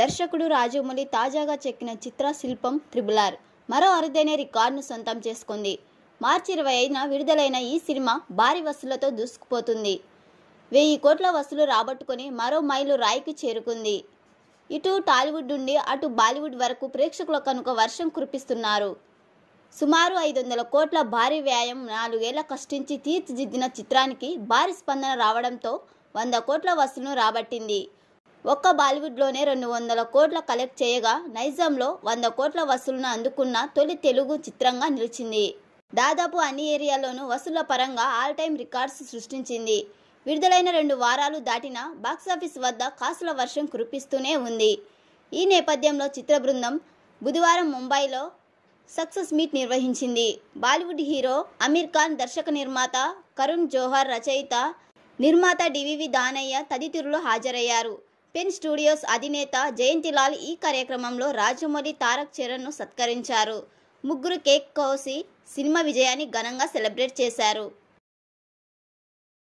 దర్శకుడు రాజమౌళి తాజాగా చెక్కిన చిత్ర త్రిబుల్ ఆర్ మరో అరుదైన రికార్డును సొంతం చేసుకుంది మార్చి ఇరవై ఐదున విడుదలైన ఈ సినిమా భారీ వసూళ్లతో దూసుకుపోతుంది వెయ్యి కోట్ల వసూలు రాబట్టుకొని మరో మైలు రాయికి చేరుకుంది ఇటు టాలీవుడ్ నుండి అటు బాలీవుడ్ వరకు ప్రేక్షకుల కనుక వర్షం కురిపిస్తున్నారు సుమారు ఐదు వందల కోట్ల భారీ వ్యాయం నాలుగేళ్ల కష్టించి తీర్చిదిద్దిన చిత్రానికి భారీ స్పందన రావడంతో వంద కోట్ల వసూలు రాబట్టింది ఒక్క బాలీవుడ్లోనే రెండు వందల కోట్ల కలెక్ట్ చేయగా నైజంలో వంద కోట్ల వసూలను అందుకున్న తొలి తెలుగు చిత్రంగా నిలిచింది దాదాపు అన్ని ఏరియాలోనూ వసూల పరంగా ఆల్ టైమ్ రికార్డ్స్ సృష్టించింది విడుదలైన రెండు వారాలు దాటిన బాక్సాఫీస్ వద్ద కాసుల వర్షం కురిపిస్తూనే ఉంది ఈ నేపథ్యంలో చిత్ర బృందం బుధవారం ముంబైలో సక్సెస్ మీట్ నిర్వహించింది బాలీవుడ్ హీరో అమీర్ ఖాన్ దర్శక నిర్మాత కరుణ్ జోహర్ రచయిత నిర్మాత డివివి దానయ్య తదితరులు హాజరయ్యారు పెన్ స్టూడియోస్ అధినేత జయంతిలాల్ ఈ కార్యక్రమంలో రాజమౌళి తారక్ చరణ్ను సత్కరించారు ముగ్గురు కేక్ కోసి సినిమా విజయాన్ని ఘనంగా సెలబ్రేట్ చేశారు